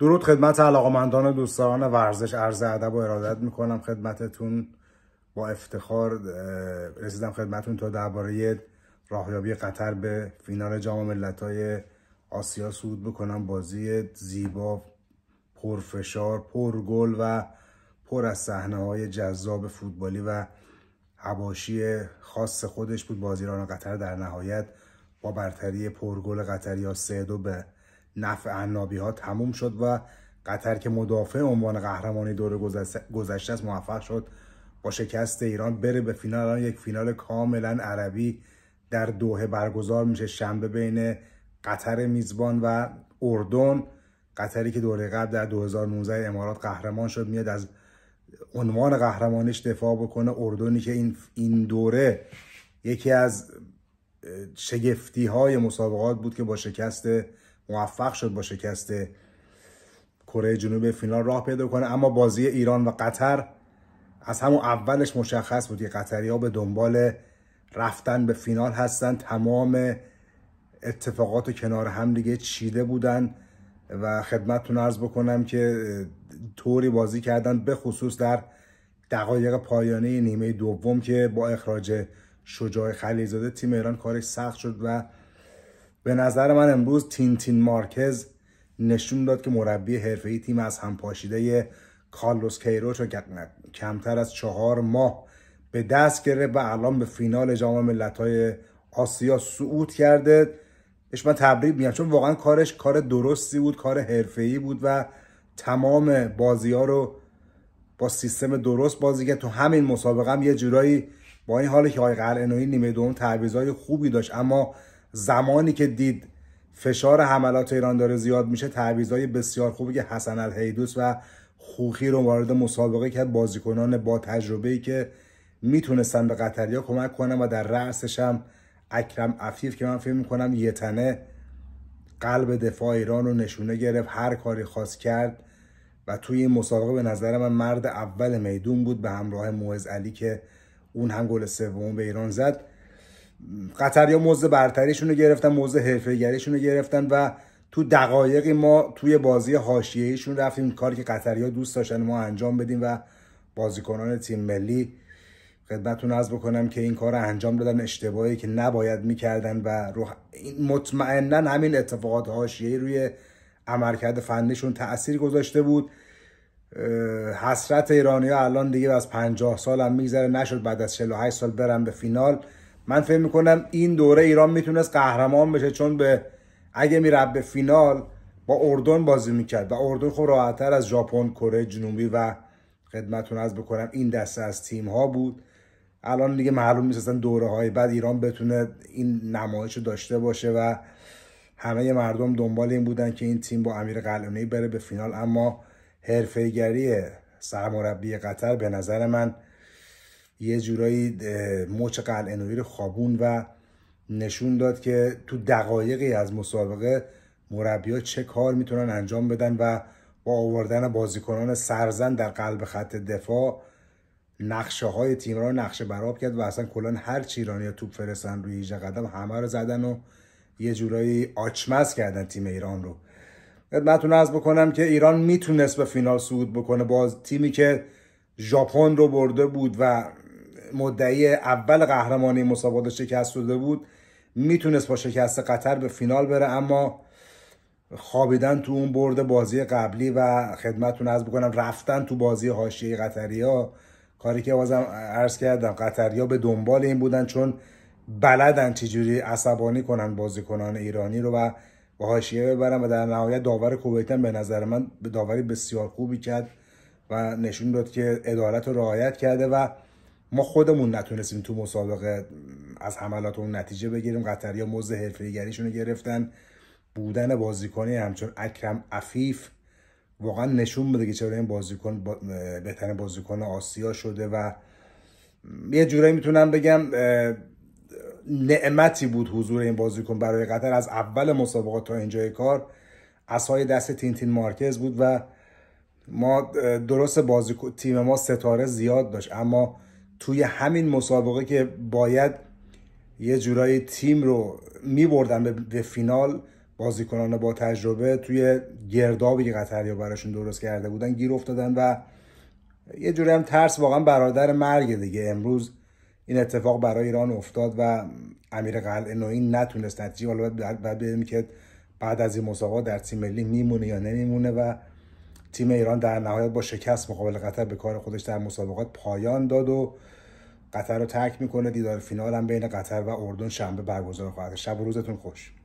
درود خدمت علاقمندان و دوستان ورزش عرض ادب و ارادت میکنم خدمتتون با افتخار رسیدم خدمتتون تا درباره راهیابی قطر به فینال جام ملت‌های آسیا صعود بکنم بازی زیبا پرفشار پرگل و پر از صحنه های جذاب فوتبالی و حواشی خاص خودش بود بازیران قطر در نهایت با برتری پرگل قطر یا سه دو به نفع انابی ها تموم شد و قطر که مدافع عنوان قهرمانی دور گذشته است موفق شد با شکست ایران بره به فینال الان یک فینال کاملا عربی در دوه برگزار میشه شنبه بین قطر میزبان و اردن قطری که دوره قبل در 2019 امارات قهرمان شد میاد از عنوان قهرمانیش دفاع بکنه اردنی که این این دوره یکی از شگفتی های مسابقات بود که با شکست موفق شد با شکست کره جنوب فینال راه پیدا کنه اما بازی ایران و قطر از همون اولش مشخص بود که قطری ها به دنبال رفتن به فینال هستن تمام اتفاقات کنار هم دیگه چیده بودن و خدمتتون عرض بکنم که طوری بازی کردن به خصوص در دقایق پایانی نیمه دوم که با اخراج شجاع خلیزاده تیم ایران کارش سخت شد و به نظر من امروز تین تین مارکز نشون داد که مربی حرفه‌ای تیم از هم پاشیده کارلوس کیروش کمتر از چهار ماه به دست گرفت و الان به فینال جام ملت‌های آسیا صعود کرده اش من تبریک میگم چون واقعا کارش کار درستی بود کار حرفه‌ای بود و تمام بازی ها رو با سیستم درست بازی کرد تو همین مسابقه هم یه جورایی با این حال که های قرنوی نیمه دوم تعویضای خوبی داشت اما زمانی که دید فشار حملات ایران داره زیاد میشه تعویضای بسیار خوبی که حسن الهیدوس و خوخی رو وارد مسابقه کرد بازیکنان با تجربه ای که میتونستن به قطریا کمک کنن و در رأسش هم اکرم عفیف که من فکر میکنم یه تنه قلب دفاع ایران رو نشونه گرفت هر کاری خواست کرد و توی این مسابقه به نظر من مرد اول میدون بود به همراه موعز علی که اون هم گل سوم به ایران زد قطر یا موزه برتریشون رو گرفتن موزه حرفه‌گریشون رو گرفتن و تو دقایقی ما توی بازی حاشیه‌ایشون رفتیم کاری که قطریا دوست داشتن ما انجام بدیم و بازیکنان تیم ملی خدمتتون عرض بکنم که این کار انجام دادن اشتباهی که نباید میکردن و رو مطمئنا همین اتفاقات حاشیه‌ای روی عملکرد فنیشون تاثیر گذاشته بود حسرت ایرانی الان دیگه از 50 سال هم میگذره نشد بعد از 48 سال برن به فینال من فکر میکنم این دوره ایران میتونست قهرمان بشه چون به اگه میرفت به فینال با اردن بازی میکرد و اردن خب راحتتر از ژاپن کره جنوبی و خدمتون از بکنم این دسته از تیم ها بود الان دیگه معلوم نیست اصلا دوره های بعد ایران بتونه این نمایش رو داشته باشه و همه مردم دنبال این بودن که این تیم با امیر قلعونی بره به فینال اما حرفه‌ایگری سرمربی قطر به نظر من یه جورایی مچ قلعه خوابون و نشون داد که تو دقایقی از مسابقه مربیات چه کار میتونن انجام بدن و با آوردن بازیکنان سرزن در قلب خط دفاع نقشه های تیم را نقشه براب کرد و اصلا کلان هر چی ایرانی توپ فرستن روی 18 قدم همه رو زدن و یه جورایی آچمز کردن تیم ایران رو خدمتتون از بکنم که ایران میتونست به فینال صعود بکنه باز تیمی که ژاپن رو برده بود و مدعی اول قهرمانی مسابقه شکست شده بود میتونست با شکست قطر به فینال بره اما خوابیدن تو اون برد بازی قبلی و خدمتتون از بکنم رفتن تو بازی حاشیه قطریا کاری که بازم عرض کردم قطریا به دنبال این بودن چون بلدن چجوری عصبانی کنن بازیکنان ایرانی رو و به حاشیه ببرن و در نهایت داور کویتن به نظر من به داوری بسیار خوبی کرد و نشون داد که ادالت رو رعایت کرده و ما خودمون نتونستیم تو مسابقه از حملات اون نتیجه بگیریم قطریا مزد حرفیگریشون رو گرفتن بودن بازیکنی همچون اکرم عفیف واقعا نشون بده که چرا این بازیکن با... بهترین بازیکن آسیا شده و یه جورایی میتونم بگم نعمتی بود حضور این بازیکن برای قطر از اول مسابقات تا اینجای کار اسای دست تین مارکز بود و ما درست بازیکن تیم ما ستاره زیاد داشت اما توی همین مسابقه که باید یه جورایی تیم رو بردن به فینال بازیکنان با تجربه توی گردابی که قطریا براشون درست کرده بودن گیر افتادن و یه جوری هم ترس واقعا برادر مرگ دیگه امروز این اتفاق برای ایران افتاد و امیر قلعه نوعی نتونست نتیجه حالا بعد ببینیم که بعد از این مسابقه در تیم ملی میمونه یا نمیمونه و تیم ایران در نهایت با شکست مقابل قطر به کار خودش در مسابقات پایان داد و قطر رو ترک میکنه دیدار فینال هم بین قطر و اردن شنبه برگزار خواهد شب و روزتون خوش